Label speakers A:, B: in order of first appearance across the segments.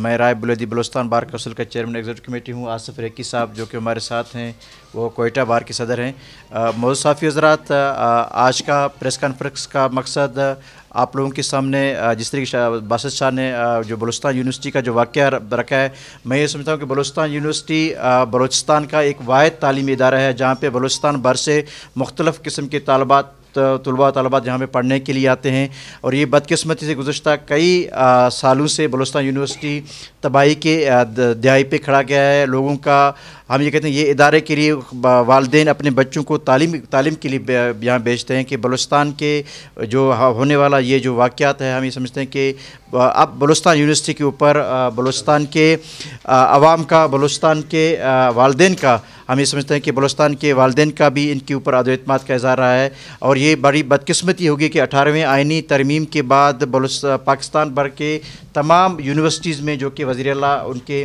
A: میں Rahib Buledi Balochistan bar council کا chairman executive committee ہوں آصف ریکی صاحب جو کہ ہمارے ساتھ ہیں وہ کوئٹہ بار کے صدر ہیں موضوع صافی حضرات آج کا پریس کانفرنس کا مقصد آپ لوگوں کے سامنے جس طریقے باسد شاہ نے جو بلوستان یونیورسٹی کا جو واقعہ رکھا ہے میں یہ سمجھتا ہوں کہ بلوچستان یونیورسٹی بلوچستان کا ایک واحد تعلیمی ادارہ ہے جہاں پہ بلوچستان بھر سے مختلف قسم کے طالبات طلبہ طالبات یہاں جہاں پہ پڑھنے کے لیے آتے ہیں اور یہ بدقسمتی سے گزشتہ کئی سالوں سے بلوستان یونیورسٹی تباہی کے دہائی پہ کھڑا گیا ہے لوگوں کا ہم یہ کہتے ہیں یہ ادارے کے لیے والدین اپنے بچوں کو تعلیم تعلیم کے لیے یہاں بیچتے ہیں کہ بلوچستان کے جو ہونے والا یہ جو واقعات ہے ہم یہ سمجھتے ہیں کہ اب بلوستان یونیورسٹی کے اوپر بلوستان کے عوام کا بلوستان کے والدین کا ہم یہ سمجھتے ہیں کہ بلوچستان کے والدین کا بھی ان کے اوپر عد اعتماد کا اظہار رہا ہے اور یہ بڑی بدقسمتی ہوگی کہ اٹھارہویں آئینی ترمیم کے بعد پاکستان بھر کے تمام یونیورسٹیز میں جو کہ وزیر اللہ ان کے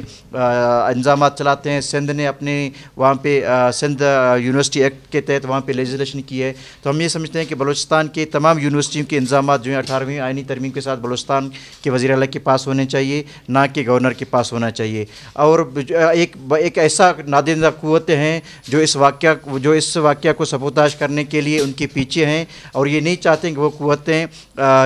A: انظامات چلاتے ہیں سندھ نے اپنے وہاں پہ سندھ یونیورسٹی ایکٹ کے تحت وہاں پہ لیجسلیشن کی ہے تو ہم یہ سمجھتے ہیں کہ بلوچستان کے تمام یونیورسٹیوں کے انظامات جو ہیں اٹھارہویں آئینی ترمیم کے ساتھ بلوچستان کے وزیر اعلیٰ کے پاس ہونے چاہیے نہ کہ گورنر کے پاس ہونا چاہیے اور ایک ایک ایسا نادندہ قوتیں ہیں جو اس واقعہ جو اس واقعہ کو سبوتاش کرنے کے لیے ان کے پیچھے ہیں اور یہ نہیں چاہتے کہ وہ قوتیں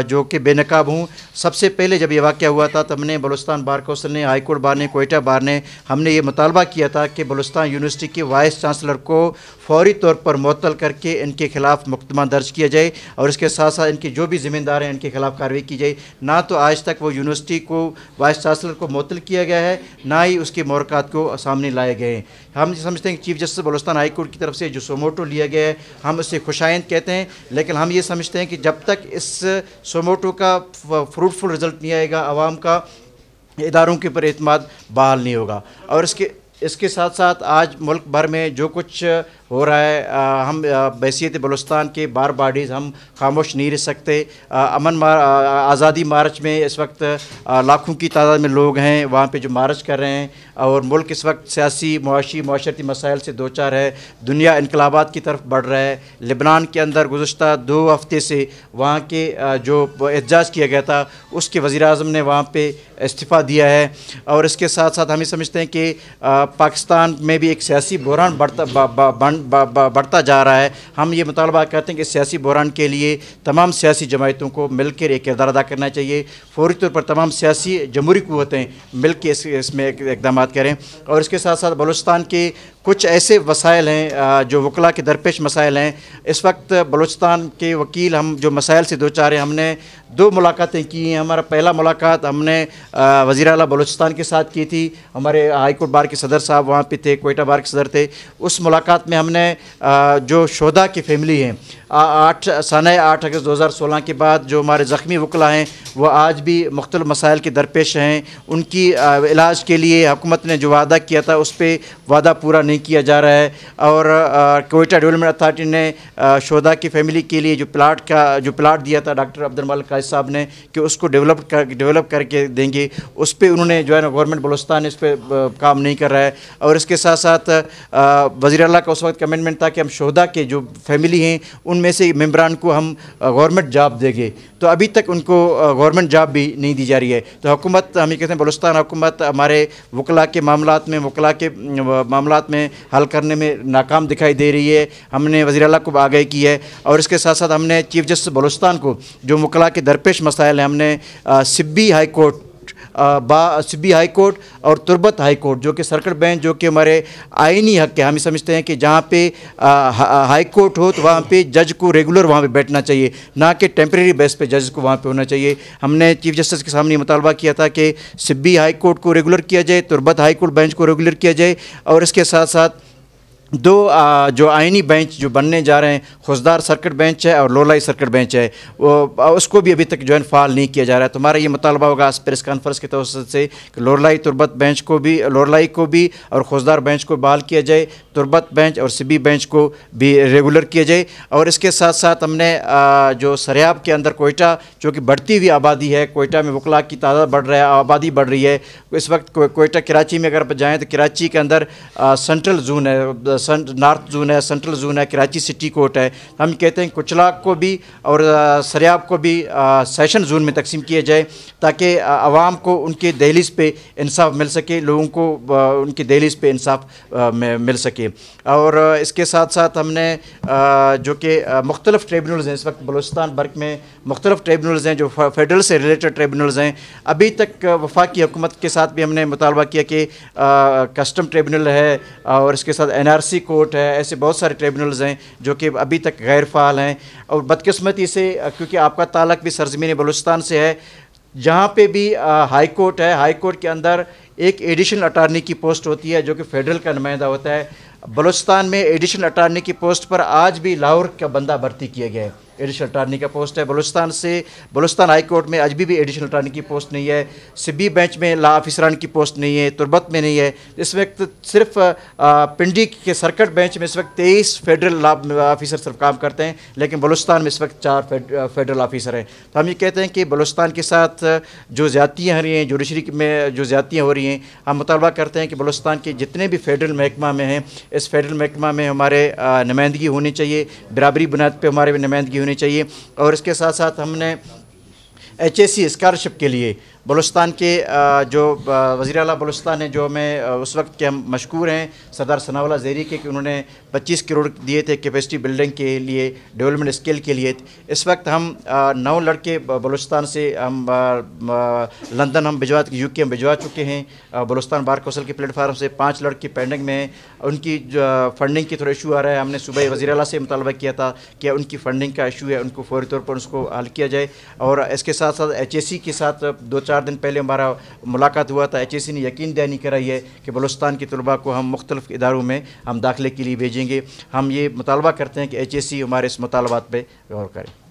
A: جو کہ بے نقاب ہوں سب سے پہلے جب یہ واقعہ ہوا تھا نے بلوستان بار کونسل نے نے نے نے بار بار ہم یہ مطالبہ کیا تھا کہ بلوستان یونیورسٹی کے طور پر معطل کر کے ان ان کے کے کے خلاف مقدمہ درج کیا جائے اور اس ساتھ ساتھ جو بھی ذمہ دار ہیں ان کے خلاف کارروائی کی جائے نہ تو آج تک وہ یونیورسٹی کو وائس چانسلر کو معطل کیا گیا ہے نہ ہی اس کے مورکات کو سامنے لائے گئے ہیں ہم سمجھتے ہیں کہ chief justice Balochistan high court کی طرف سے جو سوموٹو لیا گیا ہے ہم اسے خوشائند کہتے ہیں لیکن ہم یہ سمجھتے ہیں کہ جب تک اس سوموٹو کا فروٹفل رزلٹ نہیں آئے گا عوام کا اداروں کے پر اعتماد بحال نہیں ہوگا اور اس کے اس کے ساتھ ساتھ آج ملک بھر میں جو کچھ ہو رہا ہے ہم بحثیت بلوستان کے بار بارڈیز ہم خاموش نہیں رہ سکتے امن آزادی مارچ میں اس وقت لاکھوں کی تعداد میں لوگ ہیں وہاں پہ جو مارچ کر رہے ہیں اور ملک اس وقت سیاسی معاشی معاشرتی مسائل سے دو چار ہے دنیا انقلابات کی طرف بڑھ رہا ہے لبنان کے اندر گزشتہ دو ہفتے سے وہاں کے جو احتجاج کیا گیا تھا اس کے وزیر اعظم نے وہاں پہ استعفیٰ دیا ہے اور اس کے ساتھ ساتھ ہم یہ سمجھتے ہیں کہ پاکستان میں بھی ایک سیاسی بحران بڑھتا بڑھتا جا رہا ہے ہم یہ مطالبہ کرتے ہیں کہ سیاسی بحران کے لیے تمام سیاسی جماعتوں کو مل کر ایک کردار ادا کرنا چاہیے فوری طور پر تمام سیاسی جمہوری قوتیں مل کے اس اس میں اقدامات کریں اور اس کے ساتھ ساتھ بلوچستان کے کچھ ایسے وسائل ہیں جو وکلا کے درپیش مسائل ہیں اس وقت بلوچستان کے وکیل ہم جو مسائل سے دو چارے ہم نے دو ملاقاتیں کی ہیں ہمارا پہلا ملاقات ہم نے وزیر اعلیٰ بلوچستان کے ساتھ کی تھی ہمارے ہائی کورٹ بار کے صدر صاحب وہاں پہ تھے کوئٹہ بار کے صدر تھے اس ملاقات میں ہم نے جو شہدا کی فیملی ہیں آٹھ سانہ آٹھ اگست دو ہزار سولہ کے بعد جو ہمارے زخمی وکلا ہیں وہ آج بھی مختلف مسائل کے درپیش ہیں ان کی علاج کے لیے حکومت نے جو وعدہ کیا تھا اس پہ وعدہ پورا نہیں نہیں کیا جا رہا ہے اور کوئٹہ ڈیولپمنٹ اتھارٹی نے شہدا کی فیملی کے لیے جو پلاٹ کا جو پلاٹ دیا تھا ڈاکٹر عبد المال قائد صاحب نے کہ اس کو ڈیولپ کر کے دیں گے اس پہ انہوں نے جو ہے نا گورنمنٹ بلوستان اس پہ کام نہیں کر رہا ہے اور اس کے ساتھ ساتھ وزیر اللہ کا اس وقت کمنٹمنٹ تھا کہ ہم شہدا کے جو فیملی ہیں ان میں سے ممبران کو ہم گورنمنٹ جاب دیں گے تو ابھی تک ان کو گورنمنٹ جاب بھی نہیں دی جا رہی ہے تو حکومت ہم یہ کہتے ہیں بلوستان حکومت ہمارے وکلا کے معاملات میں وکلا کے معاملات میں حل کرنے میں ناکام دکھائی دے رہی ہے ہم نے وزیر اعلیٰ کو آگاہی کی ہے اور اس کے ساتھ ساتھ ہم نے چیف جسٹس بلوچستان کو جو مکلا کے درپیش مسائل ہیں ہم نے سبی ہائی کورٹ با سبی ہائی کورٹ اور تربت ہائی کورٹ جو کہ سرکٹ بینچ جو کہ ہمارے آئینی حق ہے ہم سمجھتے ہیں کہ جہاں پہ ہائی کورٹ ہو تو وہاں پہ جج کو ریگولر وہاں پہ بیٹھنا چاہیے نہ کہ ٹیمپریری بیس پہ جج کو وہاں پہ ہونا چاہیے ہم نے چیف جسٹس کے سامنے مطالبہ کیا تھا کہ سبی ہائی کورٹ کو ریگولر کیا جائے تربت ہائی کورٹ بینچ کو ریگولر کیا جائے اور اس کے ساتھ ساتھ دو جو آئینی بینچ جو بننے جا رہے ہیں خوشدار سرکٹ بینچ ہے اور لولائی سرکٹ بینچ ہے وہ اس کو بھی ابھی تک جو ہے فعال نہیں کیا جا رہا ہے تمہارا یہ مطالبہ ہوگا پریس کانفرنس کے سے کہ لولائی تربت بینچ کو بھی لولائی کو بھی اور خوشدار بینچ کو بحال کیا جائے تربت بینچ اور سبی بینچ کو بھی ریگولر کیا جائے اور اس کے ساتھ ساتھ ہم نے جو سریاب کے اندر کوئٹہ کہ بڑھتی ہوئی آبادی ہے کوئٹہ میں وکلا کی تعداد بڑھ رہا ہے آبادی بڑھ رہی ہے اس وقت کوئٹہ کراچی میں اگر جائیں تو کراچی کے اندر سنٹرل زون ہے نارتھ زون ہے سنٹرل زون ہے کراچی سٹی کوٹ ہے ہم کہتے ہیں کچلاک کو بھی اور سریاب کو بھی سیشن زون میں تقسیم کیا جائے تاکہ عوام کو ان کے دہلیز پہ انصاف مل سکے لوگوں کو ان کی دہلیز پہ انصاف مل سکے اور اس کے ساتھ ساتھ ہم نے جو کہ مختلف ٹریبنلز ہیں اس وقت بلوچستان برک میں مختلف ٹریبنلز ہیں جو فیڈرل سے ریلیٹڈ ٹریبنلز ہیں ابھی تک وفاقی حکومت کے ساتھ بھی ہم نے مطالبہ کیا کہ کسٹم ٹریبنل ہے اور اس کے ساتھ N R C C court ہے ایسے بہت سارے ٹریبونلز ہیں جو کہ ابھی تک غیر فعال ہیں اور بدقسمتی سے کیونکہ آپ کا تعلق بھی سرزمین بلوچستان سے ہے جہاں پہ بھی ہائی کورٹ ہے ہائی کورٹ کے اندر ایک ایڈیشنل اٹارنی کی پوسٹ ہوتی ہے جو کہ فیڈرل کا نمائندہ ہوتا ہے بلوچستان میں ایڈیشنل اٹارنی کی پوسٹ پر آج بھی لاہور کا بندہ بھرتی کیا گیا ہے ایڈیشنل اٹارنی کا پوسٹ ہے بلوستان سے بلوستان ہائی کورٹ میں اج بھی بھی ایڈیشنل اٹارنی کی پوسٹ نہیں ہے سبی بینچ میں لا آفیسران کی پوسٹ نہیں ہے تربت میں نہیں ہے اس وقت صرف پنڈی کے سرکٹ بینچ میں اس وقت تیئیس فیڈرل لا آفیسر صرف کام کرتے ہیں لیکن بلوستان میں اس وقت چار فیڈرل آفیسر ہیں تو ہم یہ کہتے ہیں کہ بلوستان کے ساتھ جو زیادتیاں رہی ہیں جوڈیشری میں جو زیادتیاں ہو رہی ہیں ہم مطالبہ کرتے ہیں کہ بلوستان کے جتنے بھی فیڈرل محکمہ میں ہیں اس فیڈرل محکمہ میں ہمارے نمائندگی ہونی چاہیے برابری بنیاد پہ ہمارے نمائندگی ہونی ہونی چاہیے اور اس کے ساتھ ساتھ ہم نے ایچ اے سی اسکالرشپ کے لیے بلوچستان کے جو وزیر اعلیٰ بلوچستان ہیں جو ہمیں اس وقت کے ہم مشکور ہیں سردار ثناء اللہ کے کہ انہوں نے پچیس کروڑ دیے تھے کیپیسٹی بلڈنگ کے لیے ڈیولپمنٹ اسکیل کے لیے اس وقت ہم نو لڑکے بلوچستان سے ہم لندن ہم بھجوا یو کے ہم بھجوا چکے ہیں بلوستان بار کوسل کے فارم سے پانچ لڑکی پینڈنگ میں ہیں ان کی جو فنڈنگ کی تھوڑا ایشو آ رہا ہے ہم نے صبح وزیر اعلیٰ سے مطالبہ کیا تھا کہ ان کی فنڈنگ کا ایشو ہے ان کو فوری طور پر اس کو حل کیا جائے اور اس کے ساتھ ساتھ ایچ اے سی کے ساتھ دو چار چار دن پہلے ہمارا ملاقات ہوا تھا ایچ اے سی نے یقین دہانی کرائی ہے کہ بلوستان کے طلباء کو ہم مختلف اداروں میں ہم داخلے کے لیے بھیجیں گے ہم یہ مطالبہ کرتے ہیں کہ ایچ اے سی ہمارے اس مطالبات پہ غور کریں